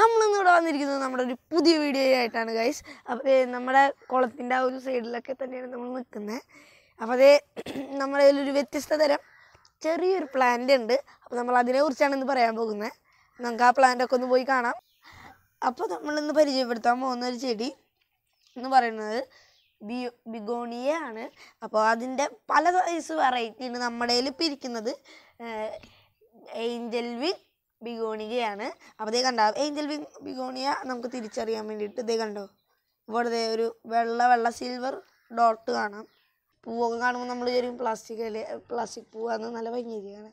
നമ്മളിന്ന് ഇവിടെ വന്നിരിക്കുന്നത് നമ്മുടെ ഒരു പുതിയ വീഡിയോ ആയിട്ടാണ് ഗൈസ് അപ്പോൾ നമ്മുടെ കുളത്തിൻ്റെ ആ ഒരു സൈഡിലൊക്കെ തന്നെയാണ് നമ്മൾ നിൽക്കുന്നത് അപ്പോൾ അതേ നമ്മുടെ ഇതിലൊരു വ്യത്യസ്ത തരം ചെറിയൊരു പ്ലാന്റ് ഉണ്ട് അപ്പോൾ നമ്മൾ അതിനെക്കുറിച്ചാണ് ഇന്ന് പറയാൻ പോകുന്നത് നമുക്ക് ആ പ്ലാന്റൊക്കെ ഒന്ന് പോയി കാണാം അപ്പോൾ നമ്മളിന്ന് പരിചയപ്പെടുത്താൻ പോകുന്ന ഒരു ചെടി എന്ന് പറയുന്നത് ബിയോ ബിഗോണിയ ആണ് അപ്പോൾ അതിൻ്റെ പല സൈസ് വെറൈറ്റി ഉണ്ട് നമ്മുടെ കയ്യിൽ ഏഞ്ചൽ വിത്ത് ബിഗോണിയാണ് അപ്പോൾ ദേ കണ്ടോ ഏഞ്ചൽ ബിഗോണിയ നമുക്ക് തിരിച്ചറിയാൻ വേണ്ടിയിട്ട് ദേ കണ്ടോ ഇവിടെ ഒരു വെള്ള വെള്ള സിൽവർ ഡോട്ട് കാണാം പൂവൊക്കെ കാണുമ്പോൾ നമ്മൾ ചെറിയ പ്ലാസ്റ്റിക് അല്ലെ പ്ലാസ്റ്റിക് പൂവാന്ന് നല്ല ഭംഗിയാണ്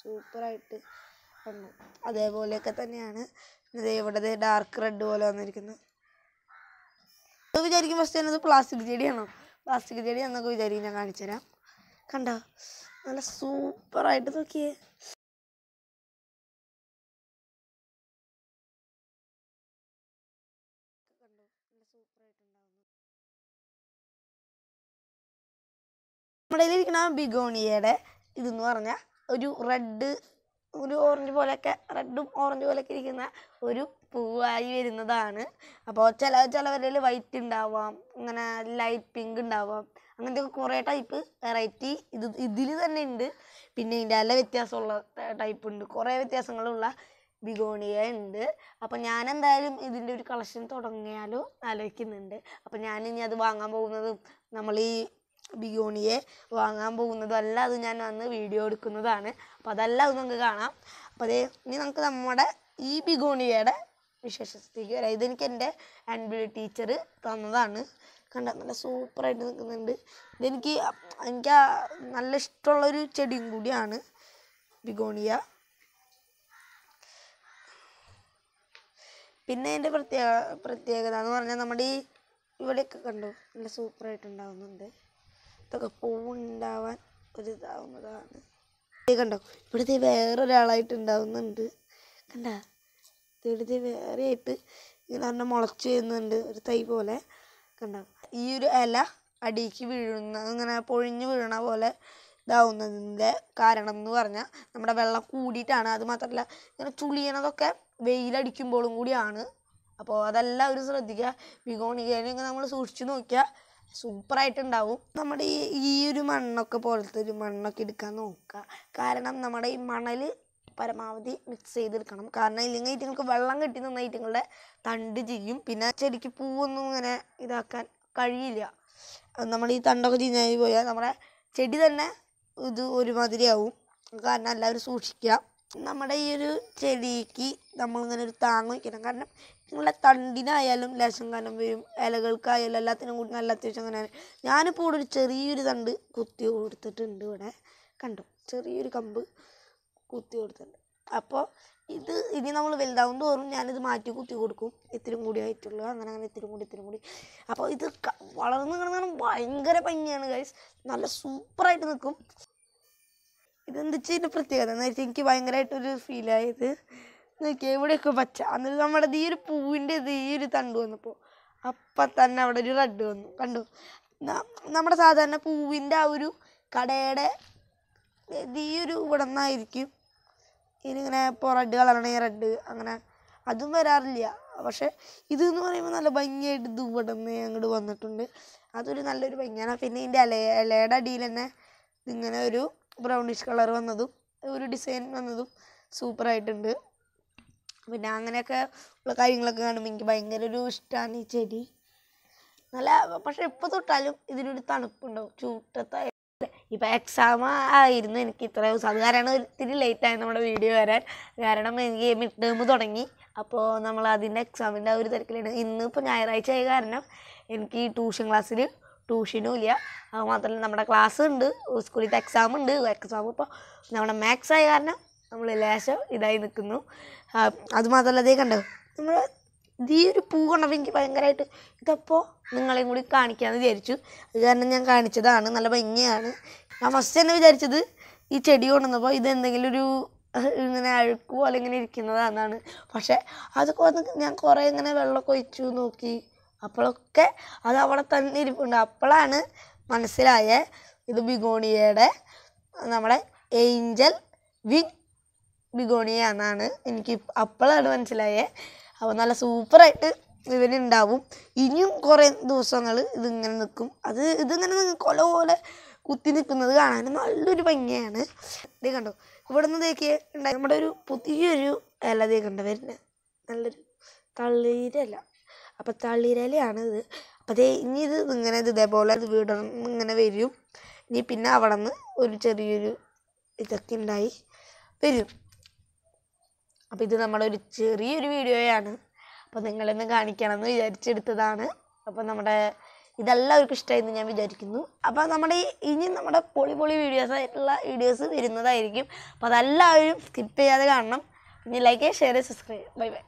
സൂപ്പറായിട്ട് കണ്ടു അതേപോലെയൊക്കെ തന്നെയാണ് ഇവിടെ ഡാർക്ക് റെഡ് പോലെ വന്നിരിക്കുന്നത് അത് വിചാരിക്കും ഫസ്റ്റ് തന്നെ അത് പ്ലാസ്റ്റിക് ചെടിയാണോ പ്ലാസ്റ്റിക് ചെടി എന്നൊക്കെ വിചാരിക്കും ഞാൻ കാണിച്ചുതരാം കണ്ടോ നല്ല സൂപ്പറായിട്ട് നോക്കിയേ നമ്മുടെ കയ്യിലിരിക്കണ ബിഗോണിയയുടെ ഇതെന്ന് പറഞ്ഞാൽ ഒരു റെഡ് ഒരു ഓറഞ്ച് പോലെയൊക്കെ റെഡും ഓറഞ്ച് പോലെയൊക്കെ ഇരിക്കുന്ന ഒരു പൂവായി വരുന്നതാണ് അപ്പോൾ ചില ചിലവരിൽ വൈറ്റ് ഉണ്ടാവാം അങ്ങനെ ലൈറ്റ് പിങ്ക് ഉണ്ടാവാം അങ്ങനത്തെ കുറേ ടൈപ്പ് വെറൈറ്റി ഇത് ഇതിൽ തന്നെ ഉണ്ട് പിന്നെ ഇതിൻ്റെ നല്ല വ്യത്യാസമുള്ള ടൈപ്പ് ഉണ്ട് കുറേ വ്യത്യാസങ്ങളുള്ള ബിഗോണിയ ഉണ്ട് അപ്പോൾ ഞാൻ എന്തായാലും ഇതിൻ്റെ ഒരു കളക്ഷൻ തുടങ്ങിയാലോ ആലോചിക്കുന്നുണ്ട് അപ്പോൾ ഞാൻ ഇനി അത് വാങ്ങാൻ പോകുന്നതും നമ്മൾ ഈ ബിഗോണിയെ വാങ്ങാൻ പോകുന്നതല്ല അത് ഞാൻ അന്ന് വീഡിയോ എടുക്കുന്നതാണ് അപ്പോൾ അതല്ല അത് നമുക്ക് കാണാം അപ്പോൾ അതേ ഇനി നമുക്ക് നമ്മുടെ ഈ ബിഗോണിയയുടെ വിശേഷത്തിലേക്ക് വരാം ഇതെനിക്ക് എൻ്റെ ആൻബിൾ ടീച്ചർ തന്നതാണ് കണ്ട നല്ല സൂപ്പറായിട്ട് നിൽക്കുന്നുണ്ട് ഇതെനിക്ക് എനിക്ക് നല്ല ഇഷ്ടമുള്ളൊരു ചെടിയും കൂടിയാണ് ബിഗോണിയ പിന്നെ എൻ്റെ പ്രത്യേക പ്രത്യേകത എന്ന് പറഞ്ഞാൽ നമ്മുടെ ഈ ഇവിടെയൊക്കെ കണ്ടു നല്ല സൂപ്പറായിട്ട് ഇതൊക്കെ പൂവുണ്ടാവാൻ ഒരു ഇതാവുന്നതാണ് കണ്ടോ ഇവിടുത്തെ വേറൊരാളായിട്ട് ഉണ്ടാവുന്നുണ്ട് കണ്ട ഇവിടുത്തെ വേറെ ആയിട്ട് ഇങ്ങനെ പറഞ്ഞ മുളച്ച് വരുന്നുണ്ട് ഒരു തൈ പോലെ കണ്ടോ ഈ ഒരു ഇല അടിക്ക് വീഴുന്ന ഇങ്ങനെ പൊഴിഞ്ഞ് വീഴണ പോലെ ഇതാവുന്നതിൻ്റെ കാരണം എന്ന് പറഞ്ഞാൽ നമ്മുടെ വെള്ളം കൂടിയിട്ടാണ് അത് മാത്രമല്ല ഇങ്ങനെ ചുളിയണതൊക്കെ വെയിലടിക്കുമ്പോഴും കൂടിയാണ് അപ്പോൾ അതെല്ലാവരും ശ്രദ്ധിക്കുക വിഗോണിക്കേനെ ഇങ്ങനെ നമ്മൾ സൂക്ഷിച്ച് നോക്കിയാൽ ആയിട്ടുണ്ടാവും നമ്മുടെ ഈ ഈ ഒരു മണ്ണൊക്കെ പോലത്തെ ഒരു മണ്ണൊക്കെ എടുക്കാൻ നോക്കുക കാരണം നമ്മുടെ ഈ മണൽ പരമാവധി മിക്സ് ചെയ്തെടുക്കണം കാരണം ഇല്ലെങ്കിൽ ഐറ്റങ്ങൾക്ക് വെള്ളം കെട്ടി നിന്ന ഐറ്റങ്ങളുടെ തണ്ട് ചെയ്യും പിന്നെ ചെടിക്ക് പൂവൊന്നും ഇങ്ങനെ ഇതാക്കാൻ കഴിയില്ല നമ്മൾ ഈ തണ്ടൊക്കെ ചീഞ്ഞായി പോയാൽ നമ്മുടെ ചെടി തന്നെ ഇത് ഒരുമാതിരിയാവും കാരണം എല്ലാവരും സൂക്ഷിക്കുക നമ്മുടെ ഈ ഒരു ചെടിക്ക് നമ്മളിങ്ങനെ ഒരു താങ്ങ് വയ്ക്കണം കാരണം നിങ്ങളെ തണ്ടിനായാലും ലേശം കനം വരും ഇലകൾക്കായാലും എല്ലാത്തിനും കൂടി നല്ല അത്യാവശ്യം കനം ഞാനിപ്പോൾ ഇവിടെ ഒരു ചെറിയൊരു തണ്ട് കുത്തി കൊടുത്തിട്ടുണ്ട് ഇവിടെ കണ്ടു ചെറിയൊരു കമ്പ് കുത്തി കൊടുത്തിട്ടുണ്ട് അപ്പോൾ ഇത് ഇനി നമ്മൾ വലുതാവും തോറും ഞാനിത് മാറ്റി കുത്തി കൊടുക്കും ഇത്തിരും കൂടി ആയിട്ടുള്ളൂ അങ്ങനെ അങ്ങനെ ഇത്തിരി കൂടി ഇത്തിരി കൂടി അപ്പോൾ ഇത് വളർന്നു കിടന്നാലും ഭയങ്കര ഭംഗിയാണ് ഗൈസ് നല്ല സൂപ്പറായിട്ട് നിൽക്കും ഇതെന്താ വെച്ചാൽ ഇതിൻ്റെ പ്രത്യേകത എന്ന് വെച്ചാൽ എനിക്ക് ഭയങ്കരമായിട്ടൊരു ഫീലായത് നോക്കി എവിടെയൊക്കെ പച്ച എന്നിട്ട് നമ്മുടെ ഈ ഒരു പൂവിൻ്റെ ഈ ഒരു തണ്ട് വന്നപ്പോൾ അപ്പം തന്നെ അവിടെ ഒരു റെഡ് വന്നു കണ്ടു നമ്മുടെ സാധാരണ പൂവിൻ്റെ ആ ഒരു കടയുടെ ഈ ഒരു ഇവിടെ നിന്നായിരിക്കും ഇതിനിങ്ങനെ ഇപ്പോൾ റെഡ് കളറാണ് ഈ റെഡ് അങ്ങനെ അതും വരാറില്ല പക്ഷേ ഇതെന്ന് പറയുമ്പോൾ നല്ല ഭംഗിയായിട്ട് ഇത് ഇവിടെ നിന്ന് അങ്ങോട്ട് വന്നിട്ടുണ്ട് അതൊരു നല്ലൊരു ഭംഗിയാണ് പിന്നെ ഇതിൻ്റെ അല ഇലയുടെ അടിയിൽ തന്നെ ഇങ്ങനെ ഒരു ബ്രൗണിഷ് കളർ വന്നതും ഒരു ഡിസൈൻ വന്നതും സൂപ്പറായിട്ടുണ്ട് പിന്നെ അങ്ങനെയൊക്കെ ഉള്ള കാര്യങ്ങളൊക്കെ കാണുമ്പോൾ എനിക്ക് ഭയങ്കര ഒരു ഇഷ്ടമാണ് ഈ ചെടി നല്ല പക്ഷെ എപ്പോൾ തൊട്ടാലും ഇതിനൊരു തണുപ്പുണ്ടാവും ചൂട്ടത്തായ ഇപ്പം എക്സാം ആയിരുന്നു എനിക്ക് ഇത്ര ദിവസം അത് കാരണം ഒത്തിരി ലേറ്റായി നമ്മുടെ വീഡിയോ വരാൻ കാരണം എനിക്ക് മിഡ് ടേം തുടങ്ങി അപ്പോൾ നമ്മൾ അതിൻ്റെ എക്സാമിൻ്റെ ആ ഒരു തിരക്കിലാണ് ഇന്ന് ഇപ്പോൾ ഞായറാഴ്ച ആയ കാരണം എനിക്ക് ട്യൂഷൻ ക്ലാസ്സിൽ ട്യൂഷനും ഇല്ല അത് മാത്രമല്ല നമ്മുടെ ക്ലാസ് ഉണ്ട് സ്കൂളിലത്തെ എക്സാം ഉണ്ട് എക്സാം ഇപ്പോൾ നമ്മുടെ മാത്സ് ആയ കാരണം നമ്മൾ ലേശം ഇതായി നിൽക്കുന്നു അതുമാത്രമല്ല അതേ കണ്ടോ നമ്മൾ ഈ ഒരു പൂ കൊണ്ടപ്പോൾ എനിക്ക് ഭയങ്കരമായിട്ട് ഇതപ്പോൾ നിങ്ങളെയും കൂടി കാണിക്കാമെന്ന് വിചാരിച്ചു അത് കാരണം ഞാൻ കാണിച്ചതാണ് നല്ല ഭംഗിയാണ് ഞാൻ ഫസ്റ്റ് തന്നെ വിചാരിച്ചത് ഈ ചെടി കൊണ്ടുവന്നപ്പോൾ ഇതെന്തെങ്കിലും ഒരു ഇങ്ങനെ പോലെ ഇങ്ങനെ ഇരിക്കുന്നതാണെന്നാണ് പക്ഷേ അതൊക്കെ വന്ന് ഞാൻ കുറേ ഇങ്ങനെ വെള്ളമൊക്കെ ഒഴിച്ചു നോക്കി അപ്പോഴൊക്കെ അത് അവിടെ തന്നെ ഇരിപ്പുണ്ട് അപ്പോഴാണ് മനസ്സിലായേ ഇത് ബിഗോണിയയുടെ നമ്മുടെ ഏഞ്ചൽ വിങ് ബിഗോണിയ എനിക്ക് അപ്പോഴാണ് മനസ്സിലായത് അപ്പോൾ നല്ല സൂപ്പറായിട്ട് ഇവനുണ്ടാവും ഇനിയും കുറേ ദിവസങ്ങൾ ഇതിങ്ങനെ നിൽക്കും അത് ഇതിങ്ങനെ കൊല പോലെ കുത്തി നിൽക്കുന്നത് കാണാൻ നല്ലൊരു ഭംഗിയാണ് ഇതേ കണ്ടോ ഇവിടെ നിന്ന് തേക്കിയ നമ്മുടെ ഒരു പുതിയൊരു ഇല തേ കണ്ട വരുന്നത് നല്ലൊരു തളിരല അപ്പം തളിരലയാണ് ഇത് അപ്പം അതേ ഇനി ഇത് ഇങ്ങനെ ഇത് ഇതേപോലെ ഇത് വീടണം ഇങ്ങനെ വരും ഇനി പിന്നെ അവിടെ നിന്ന് ഒരു ചെറിയൊരു ഇതൊക്കെ ഉണ്ടായി വരും അപ്പോൾ ഇത് നമ്മളൊരു ചെറിയൊരു വീഡിയോയാണ് അപ്പോൾ കാണിക്കണം എന്ന് വിചാരിച്ചെടുത്തതാണ് അപ്പോൾ നമ്മുടെ ഇതെല്ലാവർക്കും ഇഷ്ടമായിരുന്നു ഞാൻ വിചാരിക്കുന്നു അപ്പോൾ നമ്മുടെ ഇനി നമ്മുടെ പൊളി പൊളി വീഡിയോസ് ആയിട്ടുള്ള വീഡിയോസ് വരുന്നതായിരിക്കും അപ്പോൾ അതെല്ലാവരും സ്കിപ്പ് ചെയ്യാതെ കാണണം ഇനി like share subscribe bye by